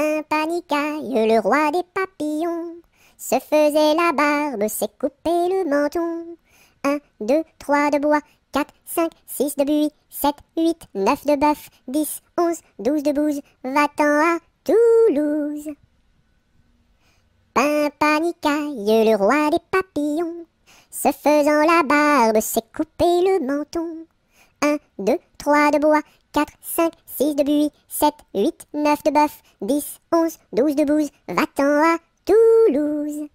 Un le roi des papillons, se faisait la barbe, s'est coupé le menton. 1, 2, 3 de bois, 4, 5, 6 de buis, 7, 8, 9 de bœuf, 10, 11, 12 de bouze va-t'en à Toulouse. Pimpanicaille, le roi des papillons, se faisant la barbe, s'est coupé le menton. 1, 2, 3 de bois, 4, 5, 6 de buis, 7, 8, 9 de bœuf, 10, 11, 12 de bouse, va-t'en à Toulouse.